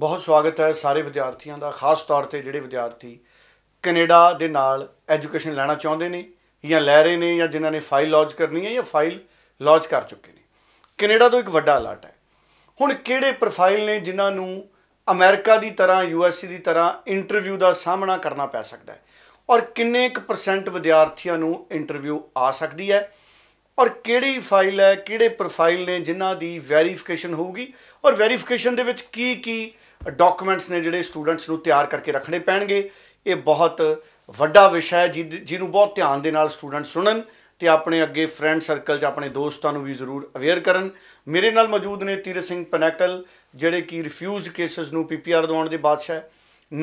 ਬਹੁਤ ਸਵਾਗਤ ਹੈ ਸਾਰੇ ਵਿਦਿਆਰਥੀਆਂ ਦਾ ਖਾਸ ਤੌਰ ਤੇ ਜਿਹੜੇ ਵਿਦਿਆਰਥੀ ਕੈਨੇਡਾ ਦੇ ਨਾਲ ਐਜੂਕੇਸ਼ਨ ਲੈਣਾ ਚਾਹੁੰਦੇ ਨੇ ਜਾਂ ਲੈ ਰਹੇ ਨੇ ਜਾਂ ਜਿਨ੍ਹਾਂ ਨੇ ਫਾਈਲ ਲੌਂਚ ਕਰਨੀ ਹੈ ਜਾਂ ਫਾਈਲ ਲੌਂਚ ਕਰ ਚੁੱਕੇ ਨੇ ਕੈਨੇਡਾ ਤੋਂ ਇੱਕ ਵੱਡਾ ਅਲਰਟ ਹੈ ਹੁਣ ਕਿਹੜੇ ਪ੍ਰੋਫਾਈਲ ਨੇ ਜਿਨ੍ਹਾਂ ਨੂੰ ਅਮਰੀਕਾ ਦੀ ਤਰ੍ਹਾਂ ਯੂਐਸਏ ਦੀ ਤਰ੍ਹਾਂ ਇੰਟਰਵਿਊ ਦਾ ਸਾਹਮਣਾ ਕਰਨਾ ਪੈ ਸਕਦਾ ਹੈ ਔਰ ਕਿੰਨੇ ਕੁ ਪਰਸੈਂਟ ਵਿਦਿਆਰਥੀਆਂ ਨੂੰ ਇੰਟਰਵਿਊ ਆ ਸਕਦੀ ਹੈ ਔਰ ਕਿਹੜੀ ਫਾਈਲ ਹੈ ਕਿਹੜੇ ਪ੍ਰੋਫਾਈਲ ਨੇ ਜਿਨ੍ਹਾਂ ਦੀ ਵੈਰੀਫਿਕੇਸ਼ਨ ਹੋਊਗੀ ਔਰ ਵੈਰੀਫਿਕੇਸ਼ਨ ਦੇ ਵਿੱਚ ਕੀ ਕੀ ਡਾਕੂਮੈਂਟਸ ਨੇ ਜਿਹੜੇ ਸਟੂਡੈਂਟਸ ਨੂੰ ਤਿਆਰ ਕਰਕੇ ਰੱਖਣੇ ਪੈਣਗੇ ਇਹ ਬਹੁਤ ਵੱਡਾ ਵਿਸ਼ਾ ਹੈ ਜਿਹਨੂੰ ਬਹੁਤ ਧਿਆਨ ਦੇ ਨਾਲ ਸਟੂਡੈਂਟ ਸੁਣਨ ਤੇ ਆਪਣੇ ਅੱਗੇ ਫਰੈਂਡ ਸਰਕਲ 'ਚ ਆਪਣੇ ਦੋਸਤਾਂ ਨੂੰ ਵੀ ਜ਼ਰੂਰ ਅਵੇਅਰ ਕਰਨ ਮੇਰੇ ਨਾਲ ਮੌਜੂਦ ਨੇ ਤੀਰਤ ਸਿੰਘ ਪਨੈਕਲ ਜਿਹੜੇ ਕਿ ਰਿਫਿਊਜ਼ਡ ਕੇਸਸ ਨੂੰ ਪੀਪੀਆਰ ਦਵਾਉਣ ਦੇ ਬਾਦਸ਼ਾਹ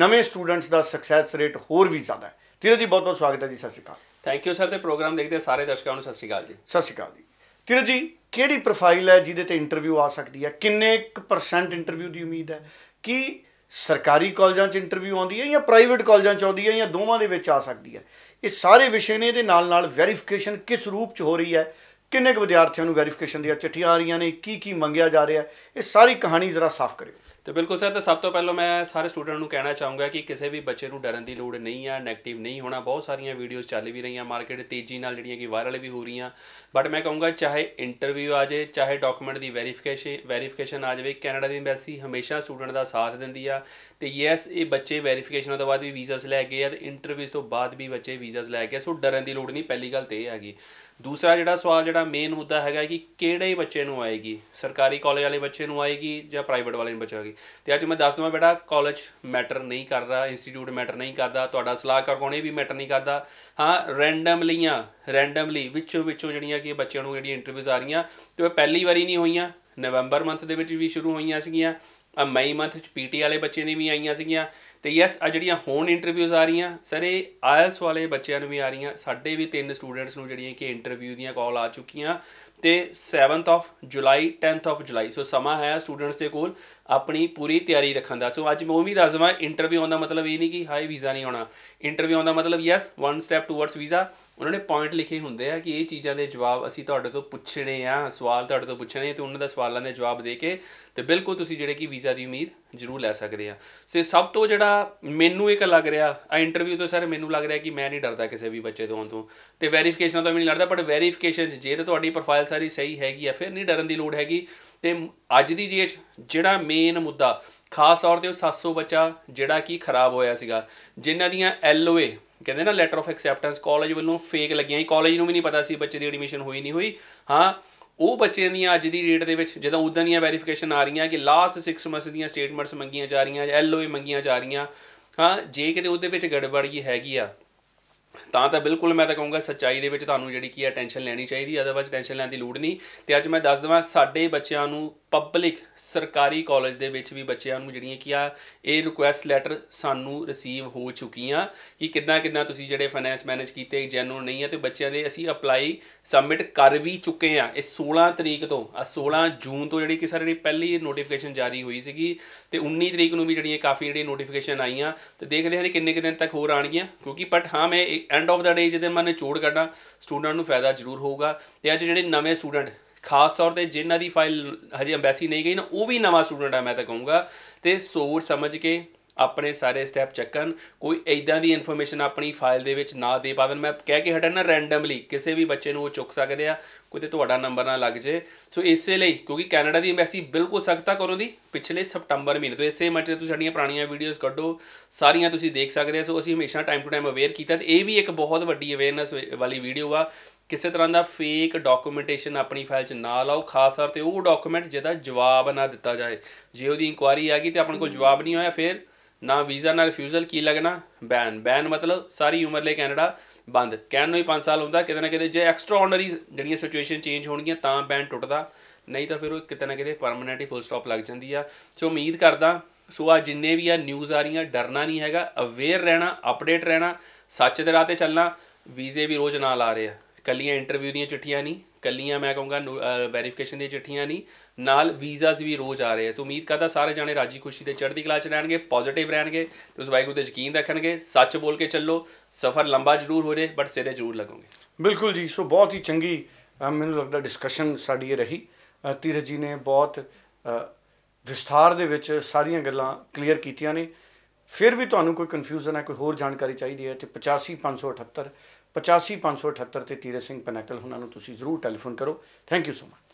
ਨਵੇਂ ਸਟੂਡੈਂਟਸ ਦਾ ਸਕਸੈਸ ਰੇਟ ਹੋਰ ਵੀ ਜ਼ਿਆਦਾ ਹੈ ਤੀਰਜ ਜੀ ਬਹੁਤ ਬਹੁਤ ਸਵਾਗਤ ਹੈ ਜੀ ਸਤਿ ਸ਼੍ਰੀ ਅਕਾਲ ਥੈਂਕ ਯੂ ਸਰ ਤੇ ਪ੍ਰੋਗਰਾਮ ਦੇਖਦੇ ਸਾਰੇ ਦਰਸ਼ਕਾਂ ਨੂੰ ਸਤਿ ਸ਼੍ਰੀ ਅਕਾਲ ਜੀ ਸਤਿ ਸ਼੍ਰੀ ਅਕਾਲ ਜੀ ਤੀਰਜ ਜੀ ਕਿਹੜੀ ਪ੍ਰੋਫਾਈਲ ਹੈ ਜਿਹਦੇ ਤੇ ਇੰਟਰਵਿਊ ਆ ਸਕਦੀ ਹੈ ਕਿੰਨੇ ਕੁ ਪਰਸੈਂਟ ਇੰਟਰਵਿਊ ਦੀ ਉਮੀਦ ਹੈ ਕੀ ਸਰਕਾਰੀ ਕਾਲਜਾਂ 'ਚ ਇੰਟਰਵਿਊ ਆਉਂਦੀ ਹੈ ਜਾਂ ਪ੍ਰਾਈਵੇਟ ਕਾਲਜਾਂ 'ਚ ਆਉਂਦੀ ਹੈ ਜਾਂ ਦੋਵਾਂ ਦੇ ਵਿੱਚ ਆ ਸਕਦੀ ਹੈ ਇਹ ਸਾਰੇ ਵਿਸ਼ੇ ਨੇ ਇਹਦੇ ਨਾਲ ਨਾਲ ਵੈਰੀਫਿਕੇਸ਼ਨ ਕਿਸ ਰੂਪ 'ਚ ਹੋ ਰਹੀ ਹੈ ਕਿੰਨੇ ਕੁ ਵਿਦਿਆਰਥੀਆਂ ਨੂੰ ਵੈਰੀਫਿਕੇਸ਼ਨ ਦੀਆਂ ਚਿੱਠੀਆਂ ਆ ਰਹੀਆਂ ਨੇ ਕੀ ਕੀ ਮੰਗਿਆ ਜਾ ਰਿਹਾ ਇਹ ਸਾਰੀ ਕਹਾਣੀ ਜ਼ਰਾ ਸਾਫ਼ ਕਰਿਓ ਤੇ ਬਿਲਕੁਲ ਸਰ ਤੇ ਸਭ ਤੋਂ ਪਹਿਲਾਂ ਮੈਂ ਸਾਰੇ ਸਟੂਡੈਂਟ ਨੂੰ ਕਹਿਣਾ ਚਾਹੂੰਗਾ ਕਿ ਕਿਸੇ ਵੀ ਬੱਚੇ ਨੂੰ ਡਰਨ ਦੀ ਲੋੜ ਨਹੀਂ ਆ 네ਗੇਟਿਵ ਨਹੀਂ ਹੋਣਾ ਬਹੁਤ ਸਾਰੀਆਂ ਵੀਡੀਓਜ਼ ਚੱਲ ਵੀ ਰਹੀਆਂ ਮਾਰਕੀਟ ਤੇਜ਼ੀ ਨਾਲ ਜਿਹੜੀਆਂ ਕਿ ਵਾਇਰਲ ਵੀ ਹੋ ਰਹੀਆਂ ਬਟ ਮੈਂ ਕਹੂੰਗਾ ਚਾਹੇ ਇੰਟਰਵਿਊ ਆ ਜਾਏ ਚਾਹੇ ਡਾਕੂਮੈਂਟ ਦੀ ਵੈਰੀਫਿਕੇਸ਼ਨ ਵੈਰੀਫਿਕੇਸ਼ਨ ਆ ਜਾਵੇ ਕੈਨੇਡਾ ਦੀ ਐਮਬੈਸੀ ਹਮੇਸ਼ਾ ਸਟੂਡੈਂਟ ਦਾ ਸਾਥ ਦਿੰਦੀ ਆ ਤੇ ਯੈਸ ਇਹ ਬੱਚੇ ਵੈਰੀਫਿਕੇਸ਼ਨ ਤੋਂ ਬਾਅਦ ਵੀ ਵੀਜ਼ਾਸ ਲੈ ਗਏ ਆ ਤੇ ਇੰਟਰਵਿਊ ਤੋਂ ਬਾਅਦ ਵੀ ਬੱਚੇ ਵੀਜ਼ਾਸ ਲੈ ਗਏ ਸੋ ਡਰਨ ਦੀ ਲੋੜ ਨਹੀਂ ਪਹਿਲੀ ਗੱਲ ਤੇ ਇਹ ਆ ਗਈ ਦੂਸਰਾ ਜਿਹੜਾ ਸਵਾਲ ਜਿਹੜਾ ਮੇਨ ਮੁੱਦਾ ਹੈਗਾ ਕਿ ਕਿਹੜੇ ਬੱਚੇ ਨੂੰ ਆਏਗੀ ਸਰਕਾਰੀ ਕਾਲਜ ਵਾਲੇ ਬੱਚੇ ਨੂੰ ਆਏਗੀ ਜਾਂ ਪ੍ਰਾਈਵੇਟ ਵਾਲੇ ਨੂੰ ਬਚਾਗੀ ਤੇ ਅੱਜ ਮੈਂ ਦੱਸ ਦਵਾਂ ਬੇਟਾ ਕਾਲਜ ਮੈਟਰ ਨਹੀਂ ਕਰਦਾ ਇੰਸਟੀਚਿਊਟ ਮੈਟਰ ਨਹੀਂ ਕਰਦਾ ਤੁਹਾਡਾ ਸਲਾਹਕਾਰ ਕੋਣੇ ਵੀ ਮੈਟਰ ਨਹੀਂ ਕਰਦਾ ਹਾਂ ਰੈਂਡਮਲੀਆਂ ਰੈਂਡਮਲੀ ਵਿੱਚੋਂ ਵਿੱਚੋਂ ਜਿਹੜੀਆਂ ਕਿ ਬੱਚਿਆਂ ਨੂੰ ਜਿਹੜੀਆਂ ਇੰਟਰਵਿਊਜ਼ ਆ ਰਹੀਆਂ ਤੇ ਉਹ ਪਹਿਲੀ ਵਾਰੀ ਨਹੀਂ ਹੋਈਆਂ ਨਵੰਬਰ ਮੰਥ ਦੇ ਵਿੱਚ ਵੀ ਸ਼ੁਰੂ ਹੋਈਆਂ ਸੀਗੀਆਂ ਮਈ ਮੰਥ ਚ ਪੀਟੀ ਵਾਲੇ ਬੱਚੇ ਦੀ ਵੀ ਆਈਆਂ ਸੀਗੀਆਂ ਤੇ ਯੈਸ ਆ ਜਿਹੜੀਆਂ ਹੋਣ ਇੰਟਰਵਿਊਜ਼ ਆ ਰਹੀਆਂ ਸਰ ਇਹ ਆਇਲਸ ਵਾਲੇ ਬੱਚਿਆਂ ਨੂੰ ਵੀ ਆ ਰਹੀਆਂ ਸਾਡੇ ਵੀ ਤਿੰਨ ਸਟੂਡੈਂਟਸ ਨੂੰ ਜਿਹੜੀਆਂ ਕਿ ਇੰਟਰਵਿਊ ਦੀਆਂ ਕਾਲ ਆ ਚੁੱਕੀਆਂ ਤੇ 7th of July 10th of ਜੁਲਾਈ ਸੋ ਸਮਾਂ ਹੈ ਸਟੂਡੈਂਟਸ ਦੇ ਕੋਲ ਆਪਣੀ ਪੂਰੀ ਤਿਆਰੀ ਰੱਖਣ ਦਾ ਸੋ ਅੱਜ ਮੈਂ ਵੀ ਦੱਸ ਦਵਾਂ ਇੰਟਰਵਿਊ ਆਉਣ ਦਾ ਮਤਲਬ ਇਹ ਨਹੀਂ ਕਿ ਹਾਈ ਵੀਜ਼ਾ ਨਹੀਂ ਆਉਣਾ ਇੰਟਰਵਿਊ ਆਉਣ ਦਾ ਮਤਲਬ yes one step towards visa ਉਹਨਾਂ ਨੇ ਪੁਆਇੰਟ ਲਿਖੇ ਹੁੰਦੇ ਆ ਕਿ ਇਹ ਚੀਜ਼ਾਂ ਦੇ ਜਵਾਬ ਅਸੀਂ ਤੁਹਾਡੇ ਤੋਂ ਪੁੱਛਣੇ ਆ ਸਵਾਲ ਤੁਹਾਡੇ ਤੋਂ ਪੁੱਛਣੇ ਤੇ ਉਹਨਾਂ ਦਾ ਸਵਾਲਾਂ ਦੇ ਜਵਾਬ ਦੇ ਕੇ ਤੇ ਬਿਲਕੁਲ ਤੁਸੀਂ ਜਿਹੜੇ ਕਿ ਵੀਜ਼ਾ ਦੀ ਉਮੀਦ ਜ਼ਰੂਰ ਲੈ ਸਕਦੇ ਆ ਸੋ ਸਭ ਤੋਂ ਜਿਹੜਾ ਮੈਨੂੰ ਇੱਕ ਲੱਗ ਰਿਹਾ ਆ ਇੰਟਰਵਿਊ ਤੋਂ ਸਰ ਮੈਨੂੰ ਲੱਗ ਰਿਹਾ ਕਿ ਮੈਂ ਨਹੀਂ ਡਰਦਾ ਕਿਸੇ ਵੀ ਬੱਚੇ ਤੋਂ ਤੋਂ ਤੇ ਵੈਰੀਫਿਕੇਸ਼ਨ ਤੋਂ ਵੀ ਨਹੀਂ ਲੜਦਾ ਬਟ ਵੈਰੀਫਿਕੇਸ਼ਨ ਜੇ ਤੇ ਤੁਹਾਡੀ ਪ੍ਰੋਫਾਈਲ ਸਾਰੀ ਸਹੀ ਹੈਗੀ ਆ ਫਿਰ ਨਹੀਂ ਡਰਨ ਦੀ ਲੋੜ ਹੈਗੀ ਤੇ ਅੱਜ ਦੀ ਜੀ ਜਿਹੜਾ ਮੇਨ ਮੁੱਦਾ ਖਾਸ ਤੌਰ ਤੇ ਉਹ 700 ਬੱਚਾ ਜਿਹੜਾ ਕੀ ਖਰਾਬ ਹੋਇਆ ਸੀਗਾ ਜਿਨ੍ਹਾਂ ਦੀਆਂ ਐਲਓਏ ਕਹਿੰਦੇ ਨਾ ਲੈਟਰ ਆਫ ਐਕਸੈਪਟੈਂਸ ਕਾਲਜ ਵੱਲੋਂ ਫੇਕ ਲੱਗੀਆਂ ਸੀ ਕਾਲਜ ਨੂੰ ਵੀ ਨਹੀਂ ਪਤਾ ਸੀ ਬੱਚੇ ਦੀ ਐਡਮਿਸ਼ਨ ਹੋਈ ਨਹੀਂ ਹੋਈ ਹਾਂ ਉਹ ਬੱਚਿਆਂ ਦੀਆਂ ਅੱਜ ਦੀ ਡੇਟ ਦੇ ਵਿੱਚ ਜਦੋਂ ਉਦਾਂ ਦੀਆਂ ਵੈਰੀਫਿਕੇਸ਼ਨ ਆ ਰਹੀਆਂ ਕਿ ਲਾਸਟ 6 ਮੰਥਸ ਦੀਆਂ ਸਟੇਟਮੈਂਟਸ ਮੰਗੀਆਂ ਜਾ ਰਹੀਆਂ ਜਾਂ ਐਲਓਏ ਮੰਗੀਆਂ ਜਾ ਰਹੀਆਂ ਹਾਂ ਜੇ ਕਿਤੇ ਉਹਦੇ ਵਿੱਚ ਗੜਬੜੀ ਹੈਗੀ ਆ ਤਾਂ ਤਾਂ ਬਿਲਕੁਲ ਮੈਂ ਤਾਂ ਕਹੂੰਗਾ ਸੱਚਾਈ ਦੇ ਵਿੱਚ ਤੁਹਾਨੂੰ ਜਿਹੜੀ ਕੀ ਹੈ ਟੈਨਸ਼ਨ ਲੈਣੀ ਚਾਹੀਦੀ ਅਦਰਵਾਇਜ਼ ਟੈਨਸ਼ਨ ਲੈਣ ਦੀ ਲੋੜ ਨਹੀਂ ਤੇ ਅੱਜ ਮੈਂ ਦੱਸ ਦਵਾਂ ਸਾਡੇ ਬੱਚਿਆਂ ਨੂੰ ਪਬਲਿਕ ਸਰਕਾਰੀ ਕਾਲਜ ਦੇ ਵਿੱਚ ਵੀ ਬੱਚਿਆਂ ਨੂੰ ਜਿਹੜੀਆਂ ਕੀ ਆ ਇਹ ਰਿਕੁਐਸਟ ਲੈਟਰ ਸਾਨੂੰ ਰਿਸੀਵ ਹੋ ਚੁੱਕੀਆਂ ਕਿ ਕਿੱਦਾਂ ਕਿੱਦਾਂ ਤੁਸੀਂ ਜਿਹੜੇ ਫਾਈਨੈਂਸ ਮੈਨੇਜ ਕੀਤੇ ਜੈਨੂਨ ਨਹੀਂ ਹੈ ਤੇ ਬੱਚਿਆਂ ਦੇ ਅਸੀਂ ਅਪਲਾਈ ਸਬਮਿਟ ਕਰ ਵੀ ਚੁੱਕੇ ਆ ਇਹ 16 ਤਰੀਕ ਤੋਂ ਆ 16 ਜੂਨ ਤੋਂ ਜਿਹੜੀ ਕਿ ਸਰ ਜਿਹੜੀ ਪਹਿਲੀ ਨੋਟੀਫਿਕੇਸ਼ਨ ਜਾਰੀ ਹੋਈ ਸੀਗੀ ਤੇ 19 ਤਰੀਕ ਨੂੰ ਵੀ ਜਿਹੜੀਆਂ ਕਾਫੀ ਜਿਹੜੀਆਂ ਨੋਟੀਫਿਕੇਸ਼ਨ ਆਈਆਂ ਤੇ ਦੇਖਦੇ ਹਾਂ ਕਿੰਨੇ ਕਿੰਨੇ ਦਿਨ ਤੱਕ ਹੋਰ ਆਣਗੀਆਂ ਕਿਉਂਕਿ ਬਟ ਹਾਂ ਮੈਂ ਐਂਡ ਆਫ ਦਾ ਡੇ ਜਿਹਦੇ ਮੈਂ ਨਿਚੋੜ ਕੱਢਾਂ ਸਟੂਡੈਂਟ ਨੂੰ ਫਾਇਦਾ ਜ਼ਰੂਰ ਹੋਊਗਾ ਤੇ ਅੱਜ ਜਿਹੜੇ ਨਵੇਂ ਸਟੂਡੈਂਟ ਖਾਸ ਤੌਰ ਤੇ ਜਿਨ੍ਹਾਂ ਦੀ ਫਾਈਲ ਹਜੇ ਐਮਬੈਸੀ ਨਹੀਂ ਗਈ ਨਾ ਉਹ ਵੀ ਨਵਾਂ ਸਟੂਡੈਂਟ ਆ ਮੈਂ ਤਾਂ ਕਹੂੰਗਾ ਤੇ ਸੋਚ ਸਮਝ ਕੇ ਆਪਣੇ ਸਾਰੇ ਸਟੈਪ ਚੱਕਣ ਕੋਈ ਐਦਾਂ ਦੀ ਇਨਫੋਰਮੇਸ਼ਨ ਆਪਣੀ ਫਾਈਲ ਦੇ ਵਿੱਚ ਨਾ ਦੇ ਪਾਦਨ ਮੈਂ ਕਹਿ ਕੇ ਹਟਾ ਨਾ ਰੈਂਡਮਲੀ ਕਿਸੇ ਵੀ ਬੱਚੇ ਨੂੰ ਉਹ ਚੁੱਕ ਸਕਦੇ ਆ ਕੋਈ ਤੇ ਤੁਹਾਡਾ ਨੰਬਰ ਨਾ ਲੱਗ ਜੇ ਸੋ ਇਸੇ ਲਈ ਕਿਉਂਕਿ ਕੈਨੇਡਾ ਦੀ ਐਮਬੈਸੀ ਬਿਲਕੁਲ ਸਖਤਾ ਕਰੋ ਦੀ ਪਿਛਲੇ ਸਪਟੰਬਰ ਮਹੀਨੇ ਤੋਂ ਇਸੇ ਮਚ ਤੁਸੀਂ ਸਾਡੀਆਂ ਪੁਰਾਣੀਆਂ ਵੀਡੀਓਜ਼ ਕੱਢੋ ਸਾਰੀਆਂ ਤੁਸੀਂ ਦੇਖ ਸਕਦੇ ਆ ਸੋ ਅਸੀਂ ਹਮੇਸ਼ਾ ਟਾਈਮ ਟੂ ਟਾਈਮ ਅਵੇਅਰ ਕੀਤਾ ਤੇ ਇਹ ਵੀ ਇੱਕ ਬਹੁਤ ਵੱਡੀ ਅਵੇਅਰਨੈਸ ਵਾਲੀ ਵੀਡੀਓ ਆ ਕਿਸੇ ਤਰ੍ਹਾਂ ਦਾ ਫੇਕ ਡਾਕੂਮੈਂਟੇਸ਼ਨ ਆਪਣੀ ਫਾਈਲ 'ਚ ਨਾ ਲਾਓ ਖਾਸ ਕਰਕੇ ਉਹ ਡਾਕੂਮੈਂਟ ਜਿਹਦਾ ਜਵਾਬ ਨਾ ਦਿੱਤਾ ਜਾਏ ਜੇ ਉਹਦੀ ਇਨਕੁਆਰੀ ਆ ਗਈ ਤੇ ਆਪਣ ਕੋਲ ਜਵਾਬ ਨਹੀਂ ਆਇਆ ਫਿਰ ਨਾ ਵੀਜ਼ਾ ਨਾਲ ਰਿਫਿਊਜ਼ਲ ਕੀ ਲੱਗਣਾ ਬੈਨ ਬੈਨ ਮਤਲਬ ਸਾਰੀ ਉਮਰ ਲਈ ਕੈਨੇਡਾ ਬੰਦ ਕੈਨ ਨੂੰ ਹੀ 5 ਸਾਲ ਹੁੰਦਾ ਕਿਤੇ ਨਾ ਕਿਤੇ ਜੇ ਐਕਸਟਰਾ ਆਰਡਨਰੀ ਜਿਹੜੀਆਂ ਸਿਚੁਏਸ਼ਨ ਚੇਂਜ ਹੋਣਗੀਆਂ ਤਾਂ ਬੈਨ ਟੁੱਟਦਾ ਨਹੀਂ ਤਾਂ ਫਿਰ ਉਹ ਕਿਤੇ ਨਾ ਕਿਤੇ ਪਰਮਨੈਂਟ ਹੀ ਫੁੱਲ ਸਟਾਪ ਲੱਗ ਜਾਂਦੀ ਆ ਸੋ ਉਮੀਦ ਕਰਦਾ ਸੋ ਆ ਜਿੰਨੇ ਵੀ ਆ ਨਿਊਜ਼ ਆ ਰਹੀਆਂ ਡਰਨਾ ਨਹੀਂ ਹੈਗਾ ਅਵੇਅਰ ਰਹਿਣਾ ਅਪਡੇਟ ਰਹਿਣਾ ਸੱਚ ਦੇ ਰਾਹ ਤੇ ਚੱਲਣਾ ਵੀਜ਼ੇ ਵੀ ਰੋਜ਼ ਨਾਲ ਆ ਰਹੇ ਆ ਕੱਲੀਆਂ ਇੰਟਰਵਿਊ ਦੀਆਂ ਚਿੱਠੀਆਂ ਨਹੀਂ ਕੱਲੀਆਂ ਮੈਂ ਕਹੂੰਗਾ ਵੈਰੀਫਿਕੇਸ਼ਨ ਦੀਆਂ ਚਿੱਠੀਆਂ ਨਹੀਂ ਨਾਲ ਵੀਜ਼ਾਸ ਵੀ ਰੋਜ਼ ਆ ਰਹੇ ਆ ਤੇ ਉਮੀਦ ਕਰਦਾ ਸਾਰੇ ਜਾਣੇ ਰਾਜੀ ਖੁਸ਼ੀ ਦੇ ਚੜ੍ਹਦੀ ਕਲਾ ਚ ਰਹਿਣਗੇ ਪੋਜ਼ਿਟਿਵ ਰਹਿਣਗੇ ਤੇ ਉਸ ਵਾਹਿਗੁਰੂ ਤੇ ਯਕੀਨ ਰੱਖਣਗੇ ਸੱਚ ਬੋਲ ਕੇ ਚੱਲੋ ਸਫ਼ਰ ਲੰਬਾ ਜ਼ਰੂਰ ਹੋ ਜੇ ਬਟ ਸਿਰੇ ਜ਼ਰੂਰ ਲੱਗੋਗੇ ਬਿਲਕੁਲ ਜੀ ਸੋ ਬਹੁਤ ਹੀ ਚੰਗੀ ਮੈਨੂੰ ਲੱਗਦਾ ਡਿਸਕਸ਼ਨ ਸਾਡੀ ਇਹ ਰਹੀ ਤੀਰਜ ਜੀ ਨੇ ਬਹੁਤ ਵਿਸਥਾਰ ਦੇ ਵਿੱਚ ਸਾਰੀਆਂ ਗੱਲਾਂ ਕਲੀਅਰ ਕੀਤੀਆਂ ਨੇ ਫਿਰ ਵੀ ਤੁਹਾਨੂੰ ਕੋਈ ਕਨਫਿਊਜ਼ਨ ਹੈ ਕੋਈ ਹੋਰ ਜਾਣਕਾਰੀ ਚਾਹੀਦੀ ਹੈ ਤੇ 85578 85578 ਤੇ ਤੀਰੇ ਸਿੰਘ ਪਨੈਕਲ ਉਹਨਾਂ ਨੂੰ ਤੁਸੀਂ ਜ਼ਰੂਰ ਟੈਲੀਫੋਨ ਕਰੋ ਥੈਂਕ ਯੂ ਸੋ ਮਚ